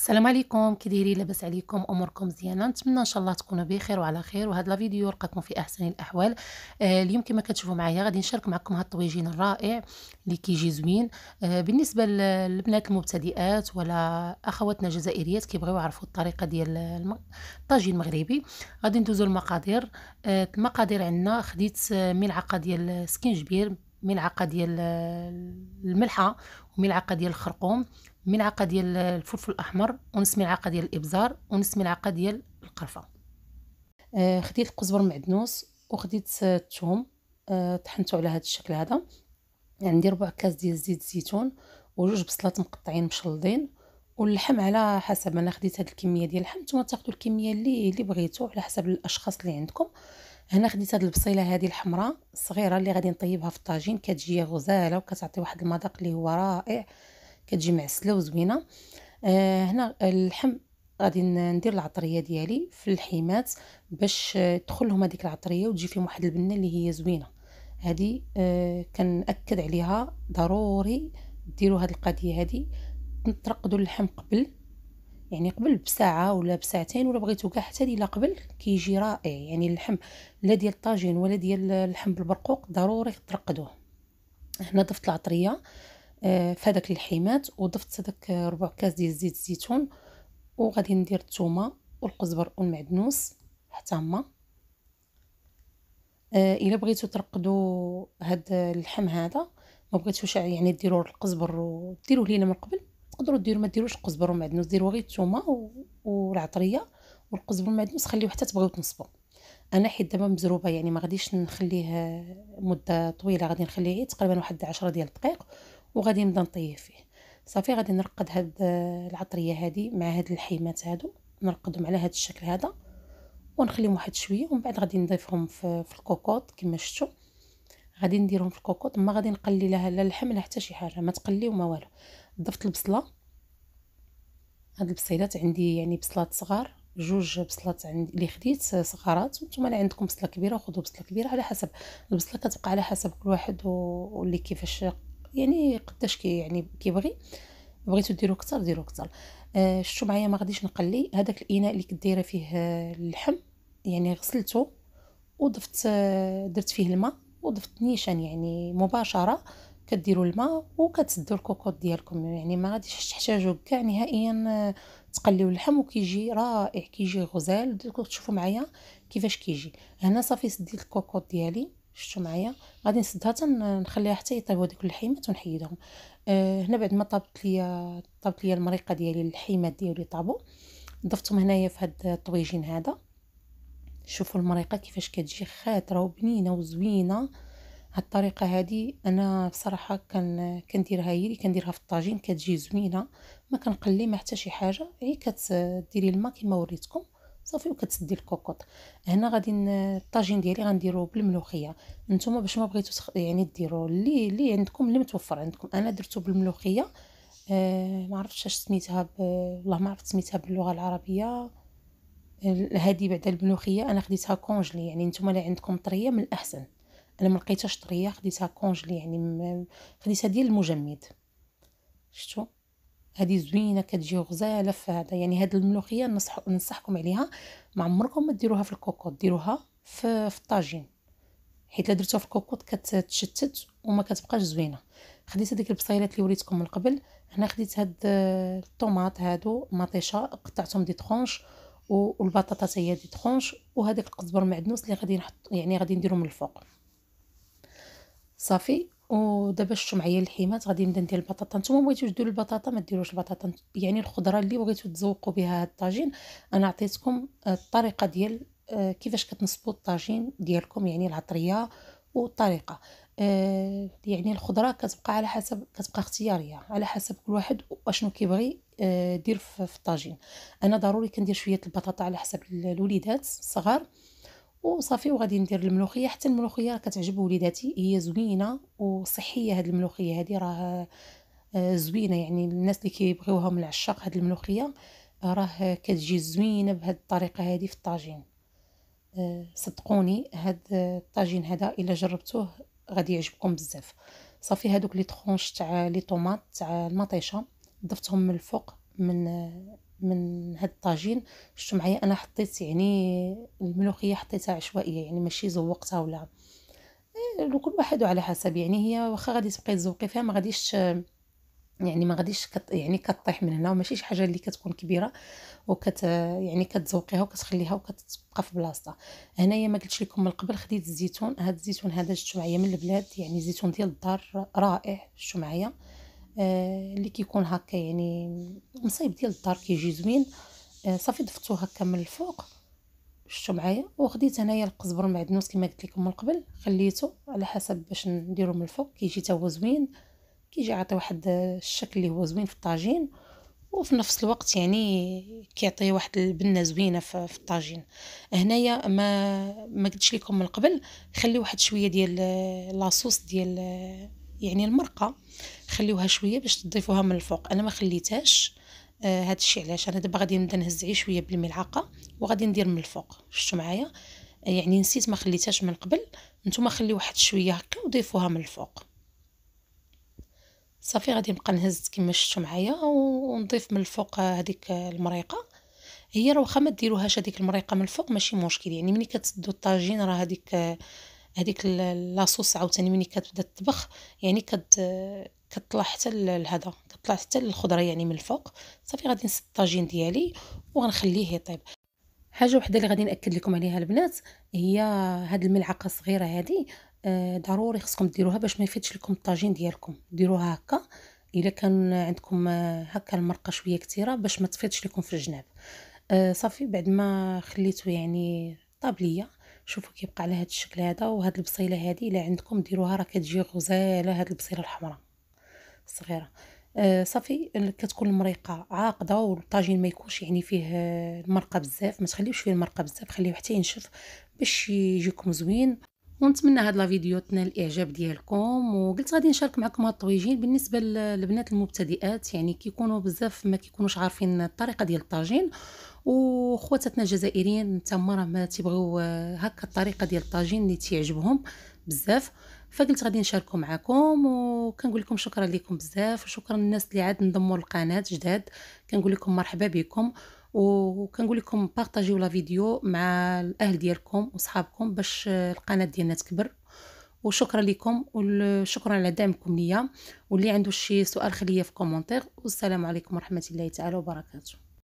السلام عليكم كي دايرين لاباس عليكم اموركم مزيانه نتمنى ان شاء الله تكونوا بخير وعلى خير وهاد لا فيديو لقاكم في احسن الاحوال آه اليوم كما كتشوفوا معايا غادي نشارك معكم هاد الطويجين الرائع اللي كيجي زوين آه بالنسبه للبنات المبتدئات ولا اخواتنا الجزائريات كيبغيو يعرفوا الطريقه ديال الطاجين المغربي غادي ندوزو المقادير آه المقادير عندنا خديت آه، ملعقه ديال سكينجبير ملعقه ديال آه، الملحه وملعقه ديال الخرقوم ملعقه ديال الفلفل الاحمر ونص ملعقه ديال الابزار ونص ملعقه ديال القرفه آه، خديت القزبر معدنوس وخديت الثوم آه، طحنته على هذا الشكل هذا عندي ربع كاس ديال زيت الزيتون وجوج بصلات مقطعين مشلضين واللحم على حسب انا خديت هذه الكميه ديال اللحم نتوما تاخذوا الكميه اللي اللي بغيتو على حسب الاشخاص اللي عندكم هنا خديت هذه البصيله هذه الحمراء الصغيره اللي غادي نطيبها في الطاجين كتجي غزاله وكتعطي واحد المذاق اللي هو رائع كتجي معسله وزوينه آه، هنا اللحم غادي ندير العطريه ديالي في الحيمات باش تدخل لهم هذيك العطريه وتجي فيهم واحد البنه اللي هي زوينه هذه آه، كنأكد عليها ضروري ديروا هذه القضيه هذه تنترقدوا اللحم قبل يعني قبل بساعه ولا بساعتين ولا بغيتو كاع حتى الا قبل كيجي رائع يعني اللحم لا ديال الطاجين ولا ديال اللحم بالبرقوق ضروري ترقدوه هنا ضفت العطريه آه، فهداك الحيمات وضفت هذاك ربع كاس ديال زيت الزيتون وغادي ندير الثومه والقزبر والمعدنوس حتى هما آه، الا بغيتو ترقدوا هاد اللحم هذا ما بغيتوش يعني ديروا القزبر وديروه لينا من قبل تقدروا ديروا ما ديروش القزبر والمعدنوس ديروا غير الثومه والعطريه والقزبر والمعدنوس خليوه حتى تبغيو تنصبوا انا حيت دابا مزروبه يعني ما غاديش نخليه مده طويله غادي نخليه تقريبا واحد 10 ديال الدقائق وغادي نبدا نطيب فيه صافي غادي نرقد هاد آه، العطريه هادي مع هاد الحيمات هادو نرقدهم على هاد الشكل هذا ونخليهم واحد شويه ومن بعد غادي نضيفهم في, في الكوكوط كما شفتوا غادي نديرهم في الكوكوط ما غادي نقلي لها لا اللحم لا حتى شي حاجه ما تقلي وما والو ضفت البصله هاد البصيلات عندي يعني بصلات صغار جوج بصلات عندي اللي خديت صغارات وانتم اللي عندكم بصله كبيره خذوا بصله كبيره على حسب البصله كتبقى على حسب كل واحد واللي كيفاش يعني قداش كي يعني كيبغي بغيتو ديرو كتر ديرو كتر آه شتو معايا ما غاديش نقلي هذاك الاناء اللي كديره فيه آه، اللحم يعني غسلته وضفت آه، درت فيه الماء وضفت نيشان يعني مباشره كديروا الماء وكتسدوا الكوكوط ديالكم يعني ما غاديش تحتاجوا كاع نهائيا آه، تقليو اللحم وكيجي رائع كيجي غزال تشوفوا معايا كيفاش كيجي هنا صافي سديت الكوكوط ديالي شفتوا معايا غادي نسدها تنخليها حتى يطيبوا ديك الحيمات ونحيدهم أه هنا بعد ما طابت ليا طابت ليا المريقه ديالي الحيمات ديالي طابو ضفتهم هنايا في هاد الطويجين هذا شوفوا المريقه كيفاش كتجي خاطره وبنينه وزوينه هاد الطريقه هادي انا بصراحه كان كنديرها هي اللي كنديرها في الطاجين كتجي زوينه ما كنقلي ما حتى شي حاجه غير كتديري الماء كما وريتكم صافي وكتسدي الكوكوط هنا غادي الطاجين ديالي غنديرو بالملوخيه نتوما باش ما بغيتو تخ... يعني ديرو اللي اللي عندكم اللي متوفر عندكم انا درتو بالملوخيه آه ما عرفتش اش سميتها ب... والله ما عرفت سميتها باللغه العربيه هذه بعد الملوخيه انا خديتها كونجلي يعني نتوما اللي عندكم طريه من الاحسن انا ما لقيتهاش طريه خديتها كونجلي يعني م... خديتها ديال المجمد شفتوا هذه زوينه كتجي غزاله في هذا يعني هاد الملوخيه ننصح ننصحكم عليها ما عمركم ما ديروها في الكوكوط ديروها في, في الطاجين حيت الا درتوها في الكوكوط كتتشتت وما كتبقاش زوينه خديت هذيك البصيلات اللي وريتكم من قبل هنا خديت هاد الطوماط هادو مطيشه قطعتهم دي طرونش والبطاطا هي دي طرونش وهذاك القزبر معدنوس اللي غادي نحط يعني غادي نديرو من الفوق صافي ودابا الشو معايا الحيمات غادي نبدا ندير البطاطا نتوما بغيتو ديروا البطاطا ما ديروش البطاطا يعني الخضره اللي بغيتو تزوقوا بها الطاجين انا عطيتكم الطريقه ديال آه، كيفاش كتنصبوا الطاجين ديالكم يعني العطريه والطريقه آه، يعني الخضره كتبقى على حسب كتبقى اختياريه على حسب كل واحد واشنو كيبغي آه، يدير في الطاجين انا ضروري كندير شويه البطاطا على حسب الوليدات الصغار وصافي وغادي ندير الملوخيه حتى الملوخيه راه كتعجب وليداتي هي زوينه وصحيه هاد الملوخيه هادي راه آه، زوينه يعني الناس اللي كيبغيوها من العشاق هاد الملوخيه آه، راه كتجي زوينه بهاد الطريقه هادي في الطاجين آه، صدقوني هاد الطاجين هذا الا جربتوه غادي يعجبكم بزاف صافي هادوك لي ترونش تاع لي طوماط تاع المطيشه ضفتهم من الفوق من من هاد الطاجين شفتوا معايا انا حطيت يعني الملوخيه حطيتها عشوائيه يعني ماشي زوقتها ولا إيه، كل واحد وعلى حسب يعني هي واخا غادي تبقاي تزوقي فيها ما غاديش يعني ما غاديش كت يعني كطيح من هنا وماشي شي حاجه اللي كتكون كبيره وكت يعني كتزوقيها وكتخليها وكتبقى في بلاصتها هنايا ما قلتش لكم من قبل خديت الزيتون هاد الزيتون هذا جبتو معايا من البلاد يعني زيتون ديال الدار رائع شفتو معايا آه، اللي كيكون هكا يعني مصايب ديال الدار كيجي زوين آه، صافي ضفتو هكا من الفوق شفتو معايا وخديت هنايا القزبر المعدنوس كما قلت لكم من قبل خليته على حسب باش نديرو من الفوق كيجي تا هو زوين كيجي عاطي واحد الشكل اللي هو زوين في الطاجين وفي نفس الوقت يعني كيعطي واحد البنه زوينه في الطاجين هنايا ما ما قلتش لكم من قبل خلي واحد شويه ديال لاصوص ديال يعني المرقه خليوها شويه باش تضيفوها من الفوق انا ما خليتهاش آه هذا الشيء علاش انا دابا غادي نبدا نهز عي شويه بالملعقه وغادي ندير من الفوق شفتوا معايا آه، يعني نسيت ما خليتهاش من قبل نتوما خليو واحد شويه هكا وضيفوها من الفوق صافي غادي نبقى نهز كما شفتوا معايا ونضيف من الفوق آه، هذيك آه، المريقه هي راه واخا ما ديروهاش هذيك المريقه من الفوق ماشي مشكل يعني ملي كتسدوا الطاجين راه هذيك هذيك لاصوص عاوتاني ملي كتبدا تطبخ يعني كت كتطلع حتى لهذا كتطلع حتى للخضره يعني من الفوق صافي غادي نسد الطاجين ديالي وغنخليه يطيب حاجه وحده اللي غادي ناكد لكم عليها البنات هي هاد الملعقه الصغيره هذه آه، ضروري خصكم ديروها باش ما يفيدش لكم الطاجين ديالكم ديروها هكا الا كان عندكم آه، هكا المرقه شويه كثيره باش ما تفيدش لكم في الجناب آه، صافي بعد ما خليته يعني طاب ليا شوفوا كيبقى على هذا الشكل هذا وهاد البصيله هذه الا عندكم ديروها راه كتجي غزاله هاد البصيله الحمراء الصغيره آه صافي كتكون المريقه عاقده والطاجين ما يكونش يعني فيه آه، المرقه بزاف ما تخليوش فيه المرقه بزاف خليه حتى ينشف باش يجيكم زوين ونتمنى هاد لا فيديو تنال الاعجاب ديالكم وقلت غادي نشارك معكم هاد الطويجين بالنسبه للبنات المبتدئات يعني كيكونوا بزاف ما كيكونوش عارفين الطريقه ديال الطاجين وخواتاتنا الجزائريين تما راهم تيبغيو آه، هكا الطريقه ديال الطاجين اللي تيعجبهم بزاف فقلت غادي نشاركو معكم وكنقول لكم شكرا لكم بزاف وشكرا للناس اللي عاد انضموا للقناه جداد كنقول لكم مرحبا بكم وكنقول لكم بارطاجيو لا فيديو مع الاهل ديالكم وصحابكم باش آه، القناه ديالنا تكبر وشكرا لكم وشكرا على دعمكم ليا واللي عنده شي سؤال خليه في كومونتير والسلام عليكم ورحمه الله تعالى وبركاته